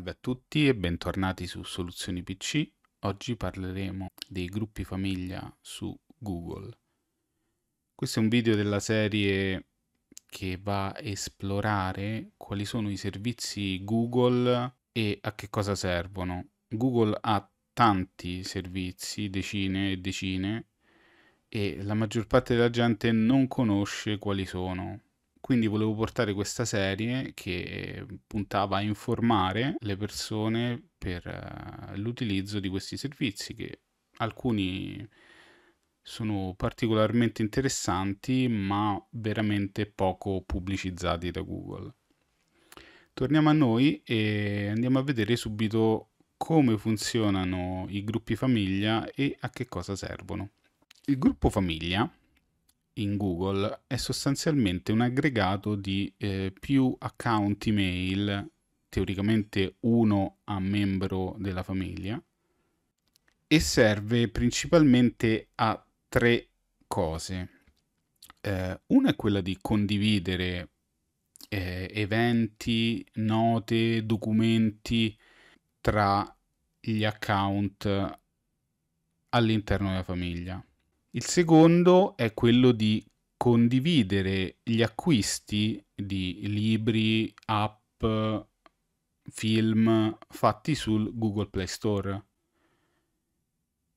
Salve a tutti e bentornati su Soluzioni PC. Oggi parleremo dei gruppi famiglia su Google. Questo è un video della serie che va a esplorare quali sono i servizi Google e a che cosa servono. Google ha tanti servizi, decine e decine, e la maggior parte della gente non conosce quali sono quindi volevo portare questa serie che ehm, puntava a informare le persone per eh, l'utilizzo di questi servizi che alcuni sono particolarmente interessanti ma veramente poco pubblicizzati da Google. Torniamo a noi e andiamo a vedere subito come funzionano i gruppi famiglia e a che cosa servono. Il gruppo famiglia in Google è sostanzialmente un aggregato di eh, più account email, teoricamente uno a membro della famiglia, e serve principalmente a tre cose. Eh, una è quella di condividere eh, eventi, note, documenti tra gli account all'interno della famiglia il secondo è quello di condividere gli acquisti di libri, app, film fatti sul Google Play Store.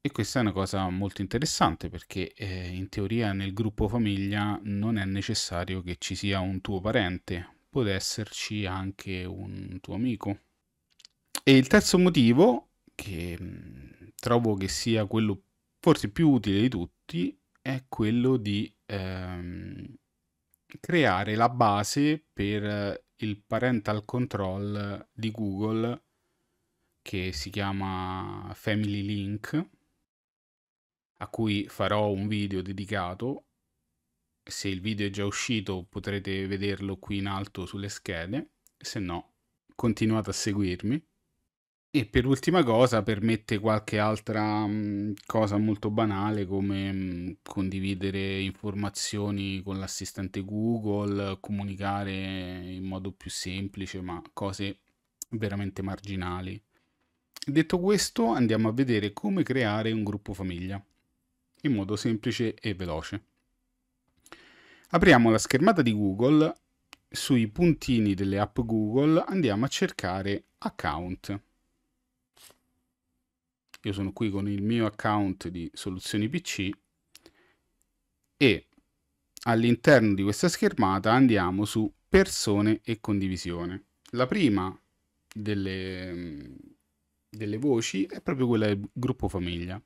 E questa è una cosa molto interessante perché eh, in teoria nel gruppo famiglia non è necessario che ci sia un tuo parente, può esserci anche un tuo amico. E il terzo motivo, che mm, trovo che sia quello Forse più utile di tutti è quello di ehm, creare la base per il parental control di Google che si chiama Family Link a cui farò un video dedicato se il video è già uscito potrete vederlo qui in alto sulle schede se no continuate a seguirmi e per ultima cosa permette qualche altra mh, mhmm, cosa molto banale come mh, mhmm, condividere informazioni con l'assistente Google, comunicare in modo più semplice, ma cose veramente marginali. Detto questo, andiamo a vedere come creare un gruppo famiglia in modo semplice e veloce. Apriamo la schermata di Google, sui puntini delle app Google andiamo a cercare account io sono qui con il mio account di soluzioni PC e all'interno di questa schermata andiamo su persone e condivisione. La prima delle, delle voci è proprio quella del gruppo famiglia.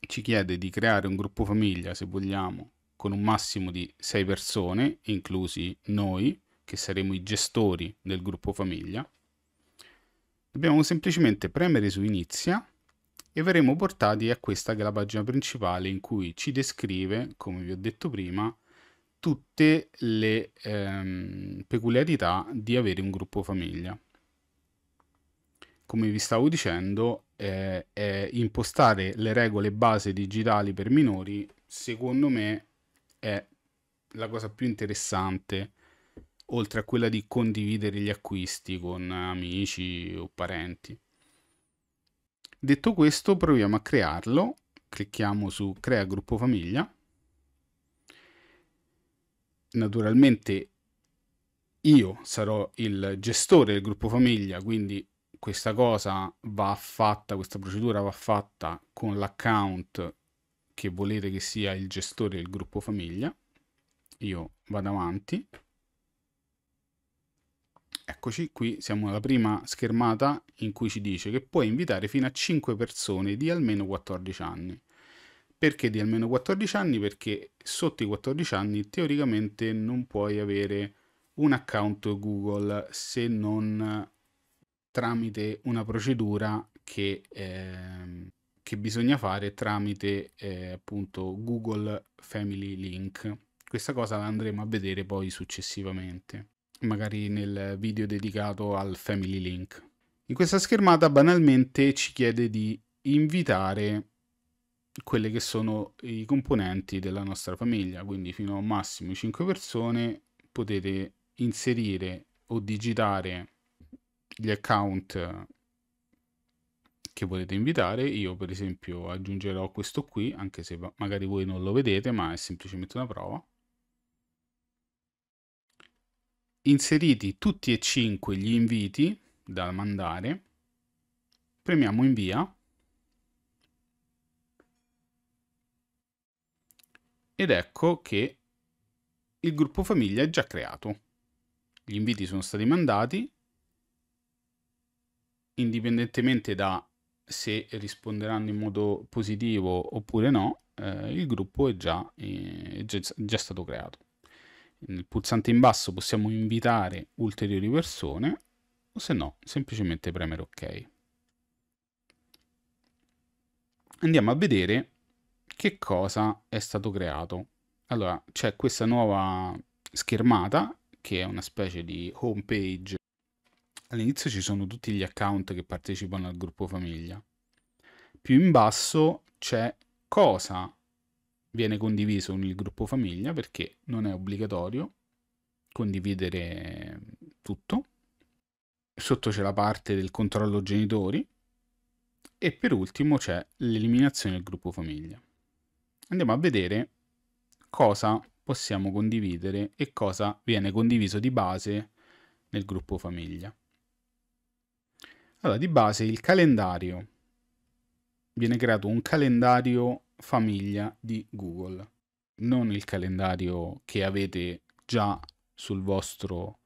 Ci chiede di creare un gruppo famiglia, se vogliamo, con un massimo di 6 persone, inclusi noi, che saremo i gestori del gruppo famiglia. Dobbiamo semplicemente premere su inizia e verremo portati a questa che è la pagina principale in cui ci descrive, come vi ho detto prima, tutte le ehm, peculiarità di avere un gruppo famiglia. Come vi stavo dicendo, eh, eh, impostare le regole base digitali per minori, secondo me, è la cosa più interessante, oltre a quella di condividere gli acquisti con amici o parenti. Detto questo, proviamo a crearlo. Clicchiamo su Crea gruppo famiglia. Naturalmente io sarò il gestore del gruppo famiglia, quindi questa cosa va fatta, questa procedura va fatta con l'account che volete che sia il gestore del gruppo famiglia. Io vado avanti. Eccoci qui, siamo alla prima schermata in cui ci dice che puoi invitare fino a 5 persone di almeno 14 anni. Perché di almeno 14 anni? Perché sotto i 14 anni teoricamente non puoi avere un account Google se non tramite una procedura che, eh, che bisogna fare tramite eh, appunto Google Family Link. Questa cosa la andremo a vedere poi successivamente magari nel video dedicato al Family Link. In questa schermata banalmente ci chiede di invitare quelle che sono i componenti della nostra famiglia, quindi fino a un massimo 5 persone potete inserire o digitare gli account che volete invitare, io per esempio aggiungerò questo qui, anche se magari voi non lo vedete, ma è semplicemente una prova. inseriti tutti e cinque gli inviti da mandare, premiamo invia ed ecco che il gruppo famiglia è già creato. Gli inviti sono stati mandati indipendentemente da se risponderanno in modo positivo oppure no, eh, il gruppo è già, eh, già, già stato creato nel pulsante in basso possiamo invitare ulteriori persone o se no semplicemente premere ok. Andiamo a vedere che cosa è stato creato. Allora c'è questa nuova schermata che è una specie di home page. All'inizio ci sono tutti gli account che partecipano al gruppo famiglia. Più in basso c'è cosa viene condiviso con il gruppo famiglia perché non è obbligatorio condividere tutto. Sotto c'è la parte del controllo genitori e per ultimo c'è l'eliminazione del gruppo famiglia. Andiamo a vedere cosa possiamo condividere e cosa viene condiviso di base nel gruppo famiglia. Allora, di base il calendario. Viene creato un calendario famiglia di Google, non il calendario che avete già sul vostro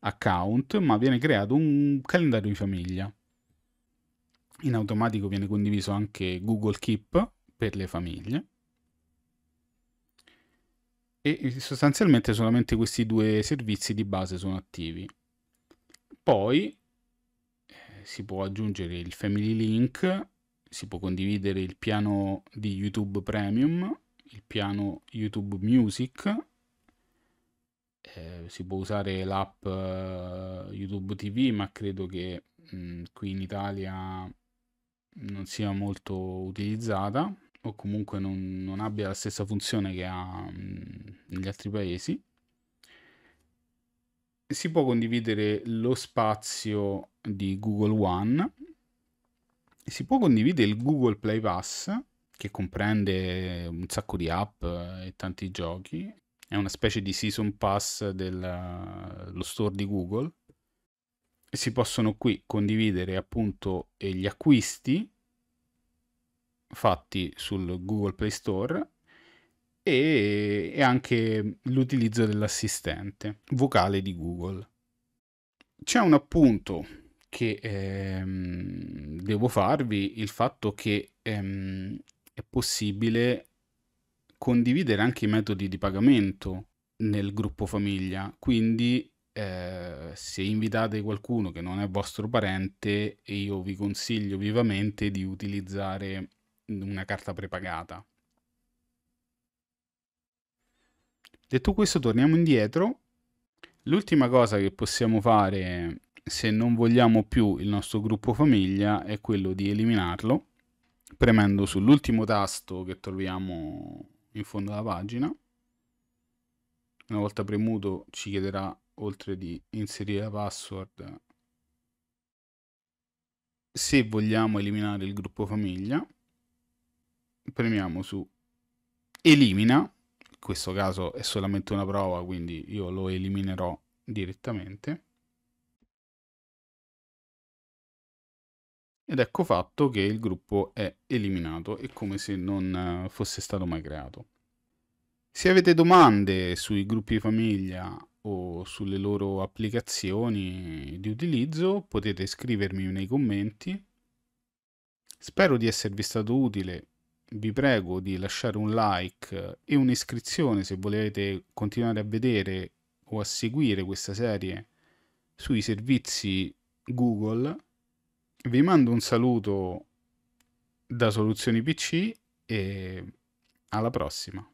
account, ma viene creato un calendario di famiglia. In automatico viene condiviso anche Google Keep per le famiglie. E sostanzialmente solamente questi due servizi di base sono attivi. Poi eh, si può aggiungere il Family Link si può condividere il piano di YouTube Premium, il piano YouTube Music, eh, si può usare l'app eh, YouTube TV, ma credo che mh, mm, qui in Italia non sia molto utilizzata o comunque non, non abbia la stessa funzione che ha mh, mm, negli altri paesi. Si può condividere lo spazio di Google One si può condividere il Google Play Pass, che comprende un sacco di app eh, e tanti giochi. È una specie di season pass dello eh, store di Google. E si possono qui condividere appunto eh, gli acquisti fatti sul Google Play Store e, e anche l'utilizzo dell'assistente vocale di Google. C'è un appunto che ehm, devo farvi il fatto che ehm, è possibile condividere anche i metodi di pagamento nel gruppo famiglia, quindi eh, se invitate qualcuno che non è vostro parente, io vi consiglio vivamente di utilizzare una carta prepagata. Detto questo, torniamo indietro. L'ultima cosa che possiamo fare se non vogliamo più il nostro gruppo famiglia è quello di eliminarlo premendo sull'ultimo tasto che troviamo in fondo alla pagina. Una volta premuto ci chiederà, oltre di inserire la password, se vogliamo eliminare il gruppo famiglia. Premiamo su elimina, in questo caso è solamente una prova, quindi io lo eliminerò direttamente. Ed ecco fatto che il gruppo è eliminato, è come se non eh, fosse stato mai creato. Se avete domande sui gruppi famiglia o sulle loro applicazioni di utilizzo, potete scrivermi nei commenti. Spero di esservi stato utile, vi prego di lasciare un like e un'iscrizione se volete continuare a vedere o a seguire questa serie sui servizi Google vi mando un saluto da Soluzioni PC e alla prossima.